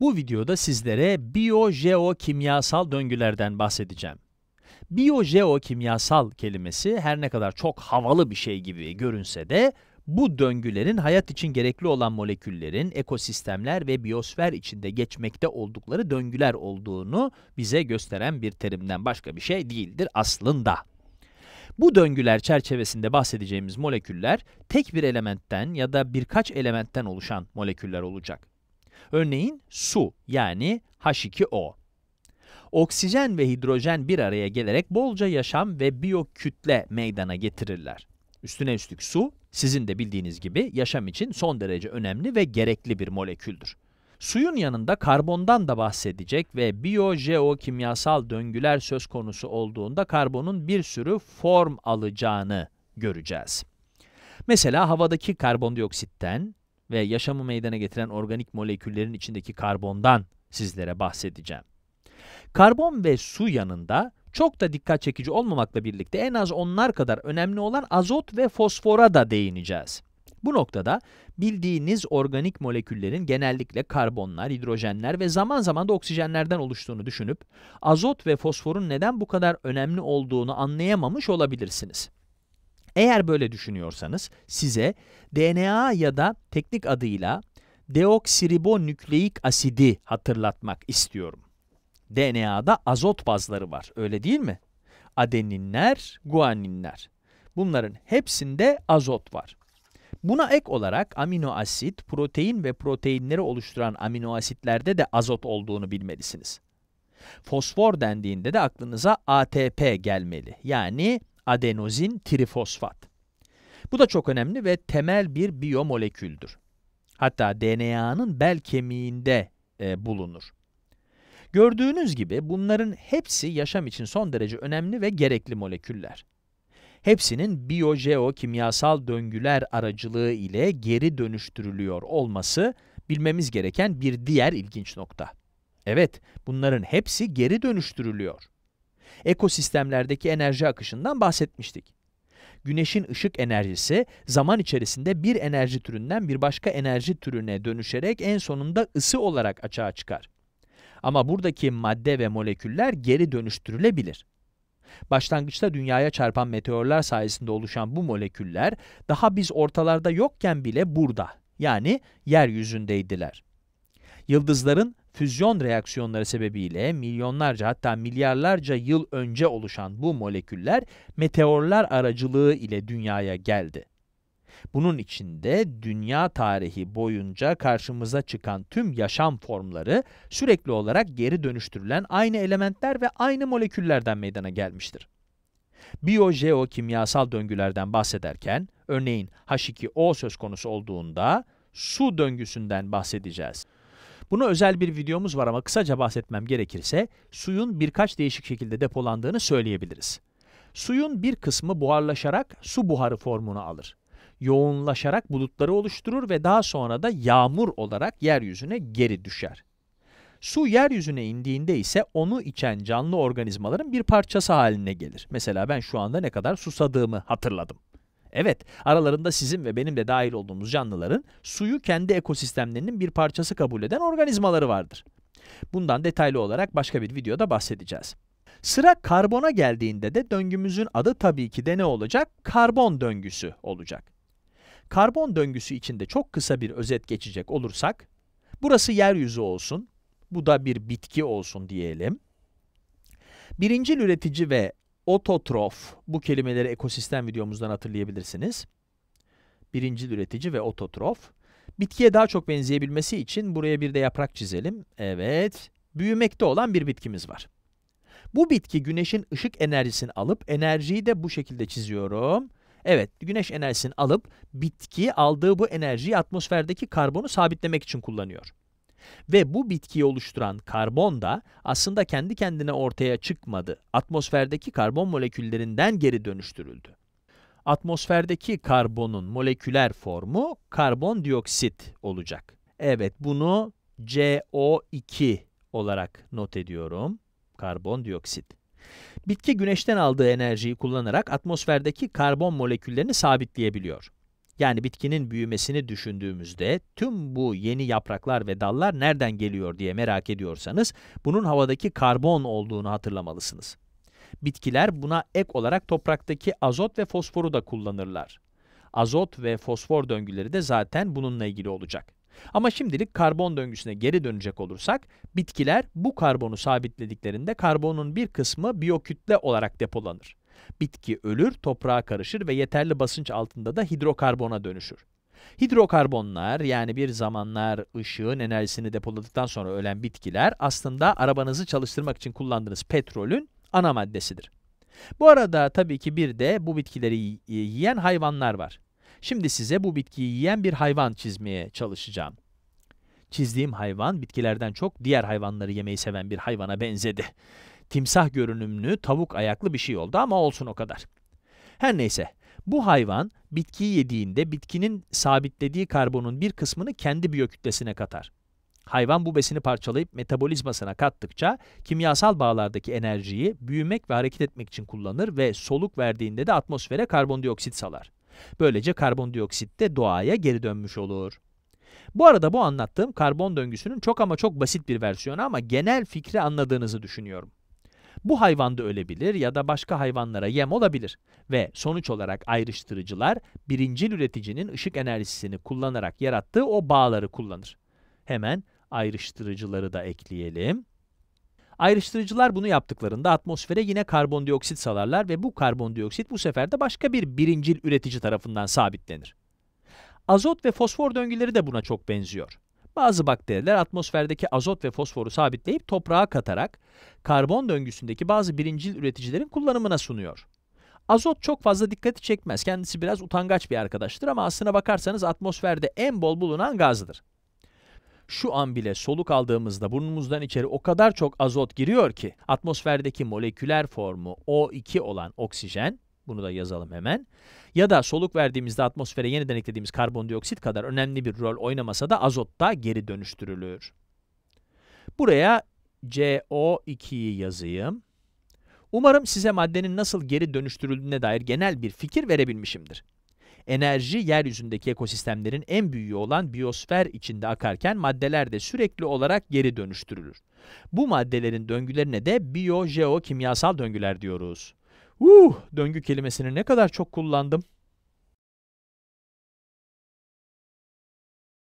Bu videoda sizlere kimyasal döngülerden bahsedeceğim. kimyasal kelimesi her ne kadar çok havalı bir şey gibi görünse de bu döngülerin hayat için gerekli olan moleküllerin ekosistemler ve biyosfer içinde geçmekte oldukları döngüler olduğunu bize gösteren bir terimden başka bir şey değildir aslında. Bu döngüler çerçevesinde bahsedeceğimiz moleküller tek bir elementten ya da birkaç elementten oluşan moleküller olacak. Örneğin su yani H2O. Oksijen ve hidrojen bir araya gelerek bolca yaşam ve biyokütle meydana getirirler. Üstüne üstlük su, sizin de bildiğiniz gibi yaşam için son derece önemli ve gerekli bir moleküldür. Suyun yanında karbondan da bahsedecek ve biyojeokimyasal döngüler söz konusu olduğunda karbonun bir sürü form alacağını göreceğiz. Mesela havadaki karbondioksitten ve yaşamı meydana getiren organik moleküllerin içindeki karbondan sizlere bahsedeceğim. Karbon ve su yanında çok da dikkat çekici olmamakla birlikte en az onlar kadar önemli olan azot ve fosfora da değineceğiz. Bu noktada bildiğiniz organik moleküllerin genellikle karbonlar, hidrojenler ve zaman zaman da oksijenlerden oluştuğunu düşünüp azot ve fosforun neden bu kadar önemli olduğunu anlayamamış olabilirsiniz. Eğer böyle düşünüyorsanız size DNA ya da teknik adıyla deoksiribonükleik asidi hatırlatmak istiyorum. DNA'da azot bazları var öyle değil mi? Adeninler, guaninler. Bunların hepsinde azot var. Buna ek olarak amino asit, protein ve proteinleri oluşturan amino asitlerde de azot olduğunu bilmelisiniz. Fosfor dendiğinde de aklınıza ATP gelmeli. Yani adenozin trifosfat. Bu da çok önemli ve temel bir biyomoleküldür. Hatta DNA'nın bel kemiğinde e, bulunur. Gördüğünüz gibi bunların hepsi yaşam için son derece önemli ve gerekli moleküller. Hepsinin biyo-geo-kimyasal döngüler aracılığı ile geri dönüştürülüyor olması bilmemiz gereken bir diğer ilginç nokta. Evet, bunların hepsi geri dönüştürülüyor ekosistemlerdeki enerji akışından bahsetmiştik. Güneşin ışık enerjisi zaman içerisinde bir enerji türünden bir başka enerji türüne dönüşerek en sonunda ısı olarak açığa çıkar. Ama buradaki madde ve moleküller geri dönüştürülebilir. Başlangıçta dünyaya çarpan meteorlar sayesinde oluşan bu moleküller daha biz ortalarda yokken bile burada yani yeryüzündeydiler. Yıldızların füzyon reaksiyonları sebebiyle milyonlarca hatta milyarlarca yıl önce oluşan bu moleküller meteorlar aracılığı ile dünyaya geldi. Bunun içinde dünya tarihi boyunca karşımıza çıkan tüm yaşam formları sürekli olarak geri dönüştürülen aynı elementler ve aynı moleküllerden meydana gelmiştir. Biyojeokimyasal döngülerden bahsederken, örneğin H2O söz konusu olduğunda su döngüsünden bahsedeceğiz. Bunu özel bir videomuz var ama kısaca bahsetmem gerekirse suyun birkaç değişik şekilde depolandığını söyleyebiliriz. Suyun bir kısmı buharlaşarak su buharı formunu alır. Yoğunlaşarak bulutları oluşturur ve daha sonra da yağmur olarak yeryüzüne geri düşer. Su yeryüzüne indiğinde ise onu içen canlı organizmaların bir parçası haline gelir. Mesela ben şu anda ne kadar susadığımı hatırladım. Evet, aralarında sizin ve benim de dahil olduğumuz canlıların suyu kendi ekosistemlerinin bir parçası kabul eden organizmaları vardır. Bundan detaylı olarak başka bir videoda bahsedeceğiz. Sıra karbona geldiğinde de döngümüzün adı tabii ki de ne olacak? Karbon döngüsü olacak. Karbon döngüsü içinde çok kısa bir özet geçecek olursak, burası yeryüzü olsun, bu da bir bitki olsun diyelim. Birincil üretici ve Ototrof. Bu kelimeleri ekosistem videomuzdan hatırlayabilirsiniz. Birincil üretici ve ototrof. Bitkiye daha çok benzeyebilmesi için buraya bir de yaprak çizelim. Evet, büyümekte olan bir bitkimiz var. Bu bitki güneşin ışık enerjisini alıp enerjiyi de bu şekilde çiziyorum. Evet, güneş enerjisini alıp bitki aldığı bu enerjiyi atmosferdeki karbonu sabitlemek için kullanıyor. Ve bu bitkiyi oluşturan karbon da aslında kendi kendine ortaya çıkmadı. Atmosferdeki karbon moleküllerinden geri dönüştürüldü. Atmosferdeki karbonun moleküler formu karbondioksit olacak. Evet bunu CO2 olarak not ediyorum. Karbondioksit. Bitki güneşten aldığı enerjiyi kullanarak atmosferdeki karbon moleküllerini sabitleyebiliyor yani bitkinin büyümesini düşündüğümüzde tüm bu yeni yapraklar ve dallar nereden geliyor diye merak ediyorsanız bunun havadaki karbon olduğunu hatırlamalısınız. Bitkiler buna ek olarak topraktaki azot ve fosforu da kullanırlar. Azot ve fosfor döngüleri de zaten bununla ilgili olacak. Ama şimdilik karbon döngüsüne geri dönecek olursak, bitkiler bu karbonu sabitlediklerinde karbonun bir kısmı biyokütle olarak depolanır. Bitki ölür, toprağa karışır ve yeterli basınç altında da hidrokarbona dönüşür. Hidrokarbonlar yani bir zamanlar ışığın enerjisini depoladıktan sonra ölen bitkiler aslında arabanızı çalıştırmak için kullandığınız petrolün ana maddesidir. Bu arada tabii ki bir de bu bitkileri e, yiyen hayvanlar var. Şimdi size bu bitkiyi yiyen bir hayvan çizmeye çalışacağım. Çizdiğim hayvan bitkilerden çok diğer hayvanları yemeyi seven bir hayvana benzedi timsah görünümlü tavuk ayaklı bir şey oldu ama olsun o kadar. Her neyse bu hayvan bitkiyi yediğinde bitkinin sabitlediği karbonun bir kısmını kendi biyokütlesine katar. Hayvan bu besini parçalayıp metabolizmasına kattıkça kimyasal bağlardaki enerjiyi büyümek ve hareket etmek için kullanır ve soluk verdiğinde de atmosfere karbondioksit salar. Böylece karbondioksit de doğaya geri dönmüş olur. Bu arada bu anlattığım karbon döngüsünün çok ama çok basit bir versiyonu ama genel fikri anladığınızı düşünüyorum. Bu hayvan da ölebilir ya da başka hayvanlara yem olabilir ve sonuç olarak ayrıştırıcılar birincil üreticinin ışık enerjisini kullanarak yarattığı o bağları kullanır. Hemen ayrıştırıcıları da ekleyelim. Ayrıştırıcılar bunu yaptıklarında atmosfere yine karbondioksit salarlar ve bu karbondioksit bu sefer de başka bir birincil üretici tarafından sabitlenir. Azot ve fosfor döngüleri de buna çok benziyor. Bazı bakteriler atmosferdeki azot ve fosforu sabitleyip toprağa katarak karbon döngüsündeki bazı birincil üreticilerin kullanımına sunuyor. Azot çok fazla dikkati çekmez. Kendisi biraz utangaç bir arkadaştır ama aslına bakarsanız atmosferde en bol bulunan gazdır. Şu an bile soluk aldığımızda burnumuzdan içeri o kadar çok azot giriyor ki atmosferdeki moleküler formu O2 olan oksijen bunu da yazalım hemen. Ya da soluk verdiğimizde atmosfere yeniden eklediğimiz karbondioksit kadar önemli bir rol oynamasa da azot da geri dönüştürülür. Buraya CO2'yi yazayım. Umarım size maddenin nasıl geri dönüştürüldüğüne dair genel bir fikir verebilmişimdir. Enerji yeryüzündeki ekosistemlerin en büyüğü olan biyosfer içinde akarken maddeler de sürekli olarak geri dönüştürülür. Bu maddelerin döngülerine de biyo-geo kimyasal döngüler diyoruz. Uh, döngü kelimesini ne kadar çok kullandım.